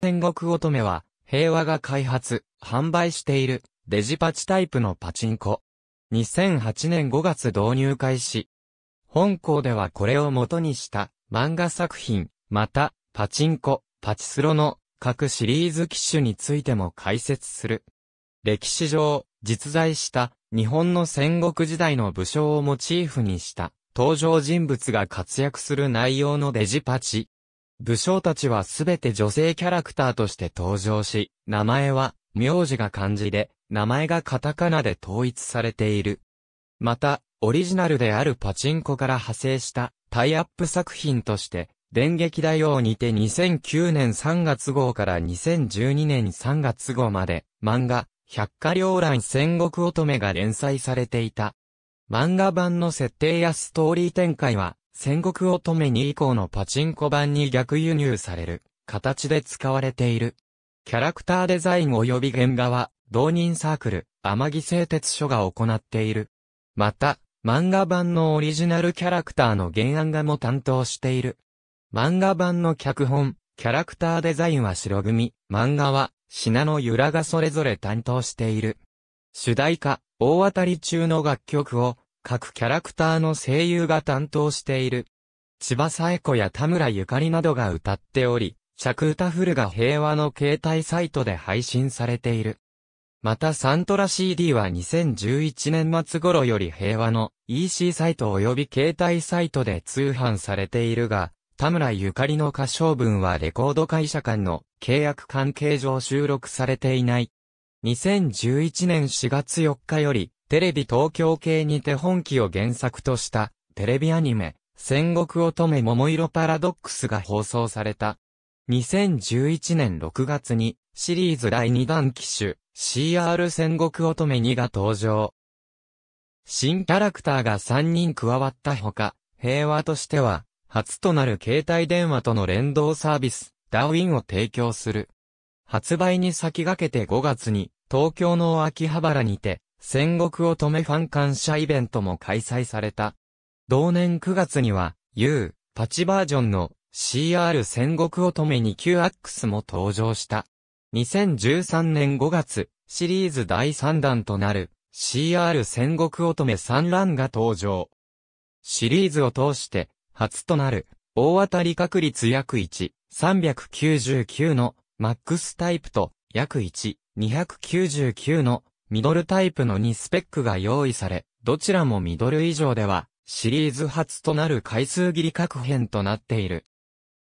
戦国乙女は、平和が開発、販売している、デジパチタイプのパチンコ。2008年5月導入開始。本校ではこれを元にした漫画作品、また、パチンコ、パチスロの各シリーズ機種についても解説する。歴史上、実在した日本の戦国時代の武将をモチーフにした登場人物が活躍する内容のデジパチ。武将たちはすべて女性キャラクターとして登場し、名前は、名字が漢字で、名前がカタカナで統一されている。また、オリジナルであるパチンコから派生したタイアップ作品として、電撃大王にて2009年3月号から2012年3月号まで、漫画、百花両乱戦国乙女が連載されていた。漫画版の設定やストーリー展開は、戦国乙女2以降のパチンコ版に逆輸入される形で使われている。キャラクターデザイン及び原画は、同人サークル、天城製鉄所が行っている。また、漫画版のオリジナルキャラクターの原案画も担当している。漫画版の脚本、キャラクターデザインは白組、漫画は、品の由良がそれぞれ担当している。主題歌、大当たり中の楽曲を、各キャラクターの声優が担当している。千葉紗え子や田村ゆかりなどが歌っており、尺歌フルが平和の携帯サイトで配信されている。またサントラ CD は2011年末頃より平和の EC サイト及び携帯サイトで通販されているが、田村ゆかりの歌唱文はレコード会社間の契約関係上収録されていない。2011年4月4日よりテレビ東京系に手本記を原作とした、テレビアニメ、戦国乙女桃色パラドックスが放送された。2011年6月に、シリーズ第2弾機種、CR 戦国乙女2が登場。新キャラクターが3人加わったほか、平和としては、初となる携帯電話との連動サービス、ダウィンを提供する。発売に先駆けて5月に、東京の秋葉原にて、戦国乙女ファン感謝イベントも開催された。同年9月には、U、パチバージョンの CR 戦国乙女に q x も登場した。2013年5月、シリーズ第3弾となる CR 戦国乙女3ランが登場。シリーズを通して、初となる、大当たり確率約1、399のマックスタイプと、約1、299のミドルタイプの2スペックが用意され、どちらもミドル以上では、シリーズ初となる回数切り各編となっている。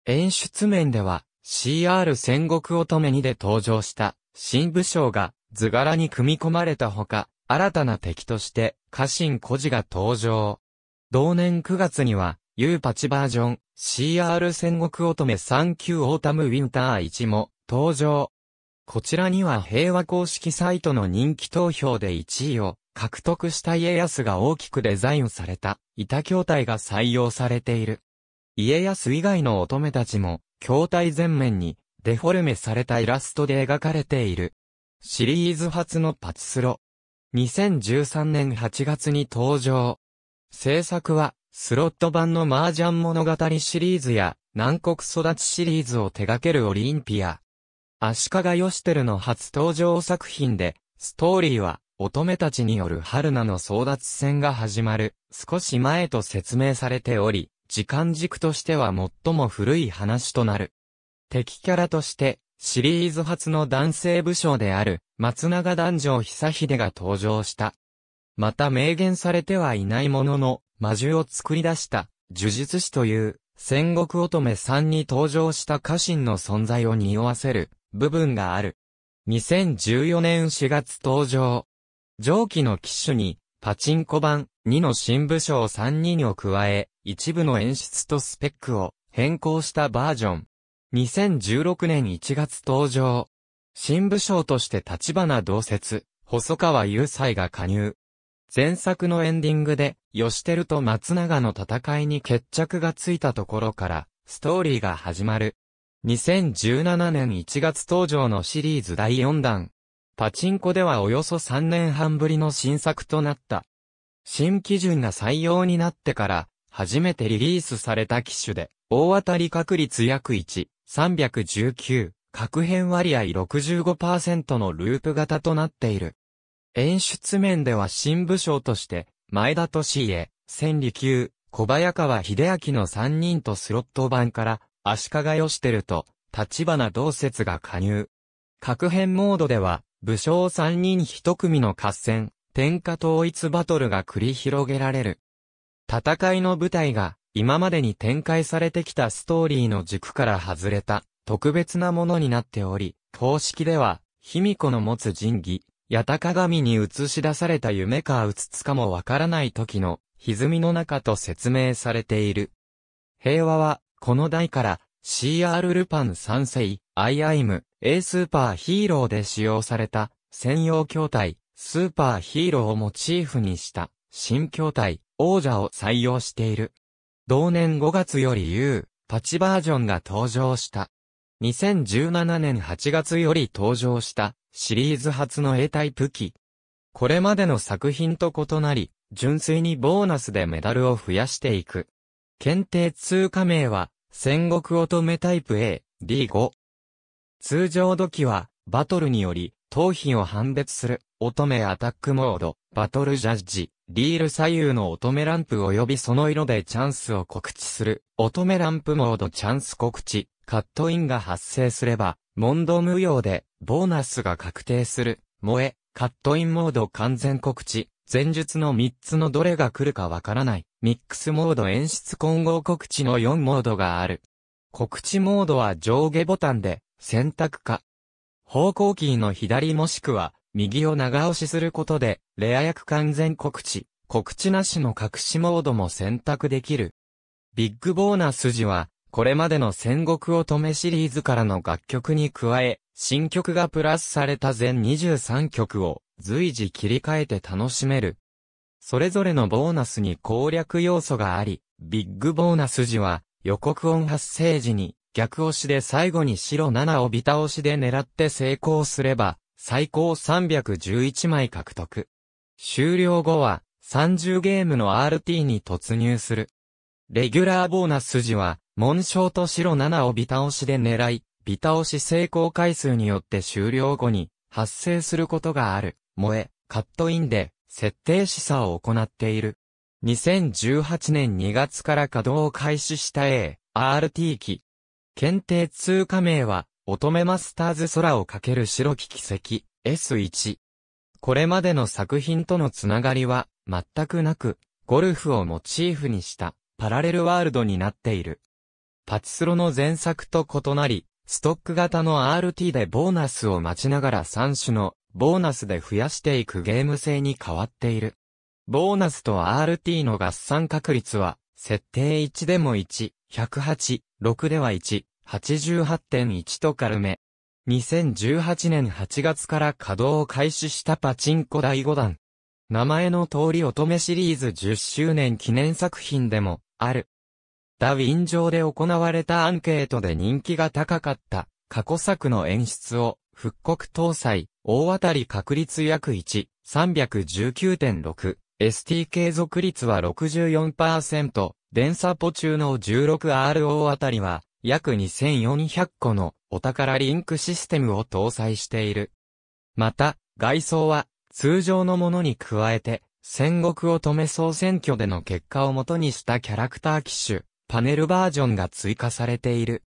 演出面では、CR 戦国乙女2で登場した、新武将が図柄に組み込まれたほか、新たな敵として、家臣孤児が登場。同年9月には、U パチバージョン、CR 戦国乙女3級オータムウィンター1も登場。こちらには平和公式サイトの人気投票で1位を獲得した家康が大きくデザインされた板筐体が採用されている。家康以外の乙女たちも、筐体全面にデフォルメされたイラストで描かれている。シリーズ初のパチスロ。2013年8月に登場。制作は、スロット版の麻雀物語シリーズや、南国育ちシリーズを手掛けるオリンピア、足利義輝の初登場作品で、ストーリーは、乙女たちによる春菜の争奪戦が始まる、少し前と説明されており、時間軸としては最も古い話となる。敵キャラとして、シリーズ初の男性武将である、松永男女久秀が登場した。また明言されてはいないものの、魔獣を作り出した、呪術師という、戦国乙女さんに登場した家臣の存在を匂わせる、部分がある。2014年4月登場。上記の機種に、パチンコ版2の新部署3人を加え、一部の演出とスペックを変更したバージョン。2016年1月登場。新部署として立花同説、細川雄斎が加入。前作のエンディングで、吉輝と松永の戦いに決着がついたところから、ストーリーが始まる。2017年1月登場のシリーズ第4弾。パチンコではおよそ3年半ぶりの新作となった。新基準が採用になってから、初めてリリースされた機種で、大当たり確率約1、319、各変割合65%のループ型となっている。演出面では新武将として、前田敏家、千里級、小早川秀明の3人とスロット版から、足利義輝と、立花同説が加入。各編モードでは、武将三人一組の合戦、天下統一バトルが繰り広げられる。戦いの舞台が、今までに展開されてきたストーリーの軸から外れた、特別なものになっており、公式では、卑弥呼の持つ神器、八高神に映し出された夢か映つかもわからない時の、歪みの中と説明されている。平和は、この代から CR ルパン三世、アイアイム、A スーパーヒーローで使用された専用筐体、スーパーヒーローをモチーフにした新筐体、王者を採用している。同年5月より U、パチバージョンが登場した。2017年8月より登場したシリーズ初の A タイプ機。これまでの作品と異なり、純粋にボーナスでメダルを増やしていく。検定通貨名は、戦国乙女タイプ A、D5。通常土器は、バトルにより、頭皮を判別する、乙女アタックモード、バトルジャッジ、リール左右の乙女ランプ及びその色でチャンスを告知する、乙女ランプモードチャンス告知、カットインが発生すれば、問答無用で、ボーナスが確定する、萌え、カットインモード完全告知、前述の3つのどれが来るかわからない、ミックスモード演出混合告知の4モードがある。告知モードは上下ボタンで、選択か、方向キーの左もしくは、右を長押しすることで、レア役完全告知、告知なしの隠しモードも選択できる。ビッグボーナス時は、これまでの戦国乙女シリーズからの楽曲に加え、新曲がプラスされた全23曲を随時切り替えて楽しめる。それぞれのボーナスに攻略要素があり、ビッグボーナス時は予告音発生時に逆押しで最後に白7をビタ押しで狙って成功すれば、最高311枚獲得。終了後は30ゲームの RT に突入する。レギュラーボーナス時は、紋章と白7をビタ押しで狙い、ビタ押し成功回数によって終了後に発生することがある。萌え、カットインで、設定示唆を行っている。2018年2月から稼働を開始した A、RT 機。検定通過名は、乙女マスターズ空をかける白き奇跡 S1。これまでの作品とのつながりは全くなく、ゴルフをモチーフにしたパラレルワールドになっている。パチスロの前作と異なり、ストック型の RT でボーナスを待ちながら3種のボーナスで増やしていくゲーム性に変わっている。ボーナスと RT の合算確率は、設定1でも1、108、6では1、88.1と軽め。2018年8月から稼働を開始したパチンコ第5弾。名前の通り乙女シリーズ10周年記念作品でも、ある。ダウィン上で行われたアンケートで人気が高かった、過去作の演出を、復刻搭載、大当たり確率約1、319.6。ST 継続率は64%、電サポ中の 16RO あたりは、約2400個のお宝リンクシステムを搭載している。また、外装は、通常のものに加えて、戦国を止め総選挙での結果をもとにしたキャラクター機種、パネルバージョンが追加されている。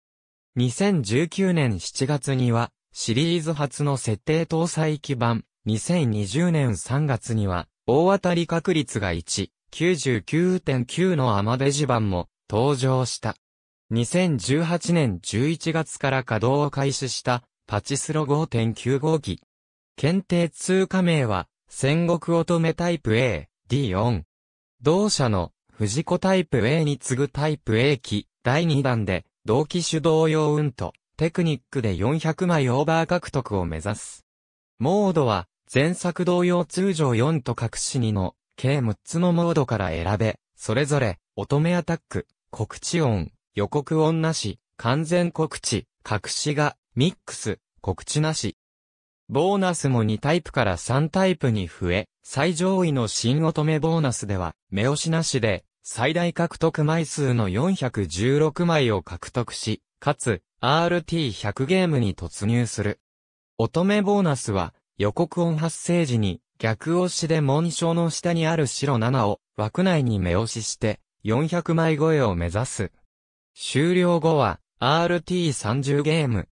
2019年7月には、シリーズ初の設定搭載基盤、2020年3月には、大当たり確率が1、99.9のアマデジ版も登場した。2018年11月から稼働を開始したパチスロ5 9号機。検定通貨名は戦国乙女タイプ A、D4。同社の藤子タイプ A に次ぐタイプ A 機第2弾で同期手動用運とテクニックで400枚オーバー獲得を目指す。モードは、前作同様通常4と隠し2の、計6つのモードから選べ、それぞれ、乙女アタック、告知音、予告音なし、完全告知、隠しが、ミックス、告知なし。ボーナスも2タイプから3タイプに増え、最上位の新乙女ボーナスでは、目押しなしで、最大獲得枚数の416枚を獲得し、かつ、RT100 ゲームに突入する。乙女ボーナスは、予告音発生時に、逆押しで紋章の下にある白7を枠内に目押しして、400枚超えを目指す。終了後は、RT30 ゲーム。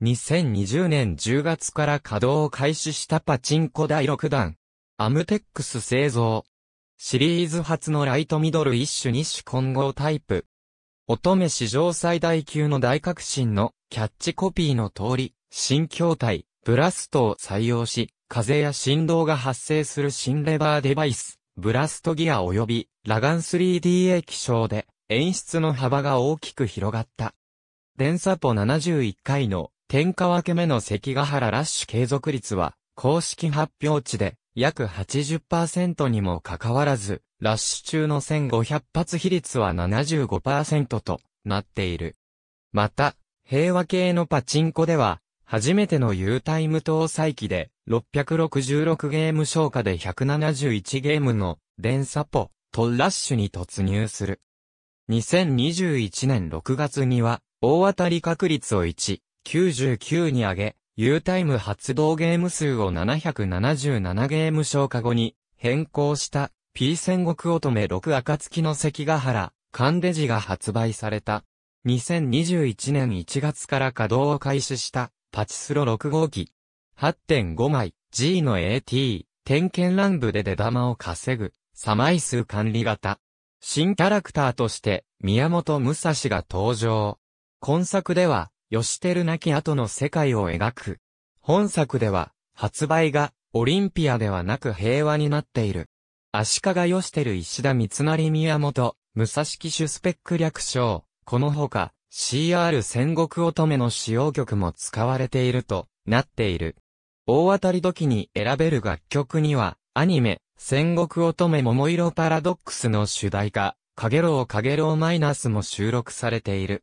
2020年10月から稼働を開始したパチンコ第6弾。アムテックス製造。シリーズ初のライトミドル一種二種混合タイプ。乙女史上最大級の大革新のキャッチコピーの通り、新筐体、ブラストを採用し、風や振動が発生する新レバーデバイス、ブラストギア及び、ラガン 3DA 気象で、演出の幅が大きく広がった。電サポ71回の、天下分け目の関ヶ原ラッシュ継続率は、公式発表値で約80%にもかかわらず、ラッシュ中の1500発比率は75%となっている。また、平和系のパチンコでは、初めての U タイム搭載機で、666ゲーム消化で171ゲームの、電サポ、トラッシュに突入する。2021年6月には、大当たり確率を1、99に上げ、U タイム発動ゲーム数を777ゲーム消化後に変更した P 戦国乙女6暁の関ヶ原、カンデジが発売された。2021年1月から稼働を開始したパチスロ6号機。8.5枚 G の AT、点検乱舞で出玉を稼ぐ、サマイス管理型。新キャラクターとして宮本武蔵が登場。今作ではてるなき後の世界を描く。本作では、発売が、オリンピアではなく平和になっている。足利てる石田三成宮本、武蔵騎手スペック略称、このほか、CR 戦国乙女の使用曲も使われているとなっている。大当たり時に選べる楽曲には、アニメ、戦国乙女桃色パラドックスの主題歌、かげろうかげろうマイナスも収録されている。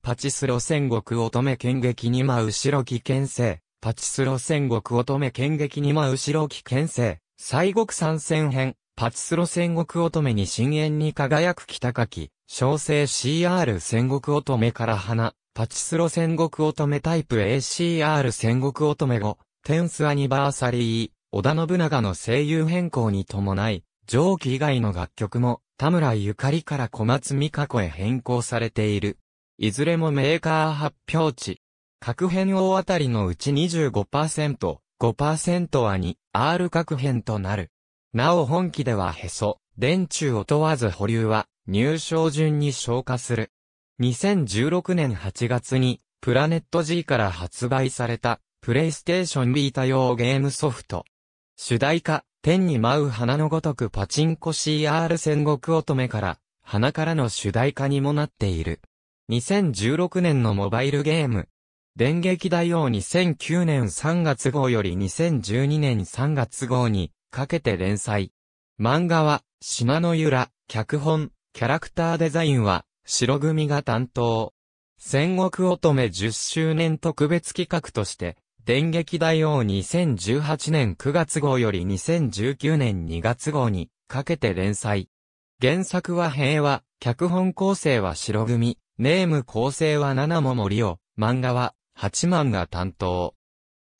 パチスロ戦国乙女剣劇にま後ろ危険性。パチスロ戦国乙女剣劇にま後ろ危険性。西国参戦編。パチスロ戦国乙女に深淵に輝く北垣。小生 CR 戦国乙女から花。パチスロ戦国乙女タイプ ACR 戦国乙女5。テンスアニバーサリー。織田信長の声優変更に伴い、上記以外の楽曲も、田村ゆかりから小松美香子へ変更されている。いずれもメーカー発表値。各編大当たりのうち25%、5%は 2R 各編となる。なお本機ではへそ、電柱を問わず保留は入賞順に消化する。2016年8月にプラネット G から発売されたプレイステーションビータ用ゲームソフト。主題歌、天に舞う花のごとくパチンコ CR 戦国乙女から、花からの主題歌にもなっている。2016年のモバイルゲーム。電撃大王2009年3月号より2012年3月号にかけて連載。漫画は、島の由良、脚本、キャラクターデザインは、白組が担当。戦国乙女10周年特別企画として、電撃大王2018年9月号より2019年2月号にかけて連載。原作は平和、脚本構成は白組、ネーム構成は七も森を、漫画は八万が担当。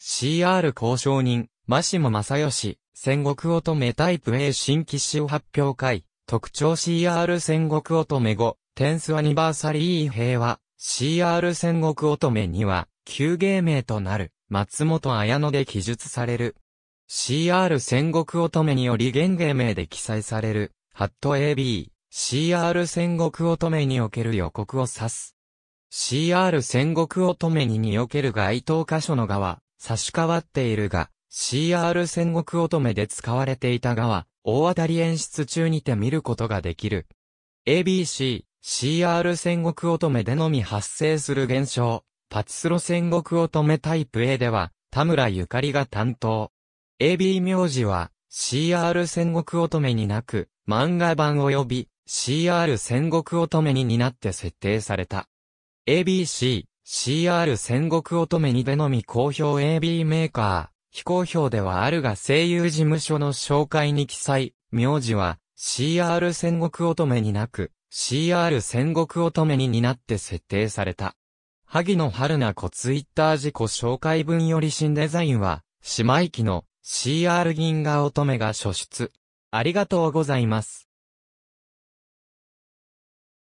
CR 交渉人、マシモ正義、戦国乙女タイプ A 新機種発表会、特徴 CR 戦国乙女5、テンスアニバーサリー平和、CR 戦国乙女2は、旧芸名となる、松本綾乃で記述される。CR 戦国乙女により現芸名で記載される、ハット AB。CR 戦国乙女における予告を指す。CR 戦国乙女ににおける該当箇所の画は、差し替わっているが、CR 戦国乙女で使われていた画は、大当たり演出中にて見ることができる。ABC、CR 戦国乙女でのみ発生する現象、パチスロ戦国乙女タイプ A では、田村ゆかりが担当。AB 名字は、CR 戦国乙女になく、漫画版及び CR 戦国乙女にになって設定された。ABC、CR 戦国乙女にでのみ公表 AB メーカー、非公表ではあるが声優事務所の紹介に記載、名字は CR 戦国乙女になく、CR 戦国乙女にになって設定された。萩野春菜子ツイッター自己紹介文より新デザインは、姉妹機の CR 銀河乙女が初出。ありがとうございます。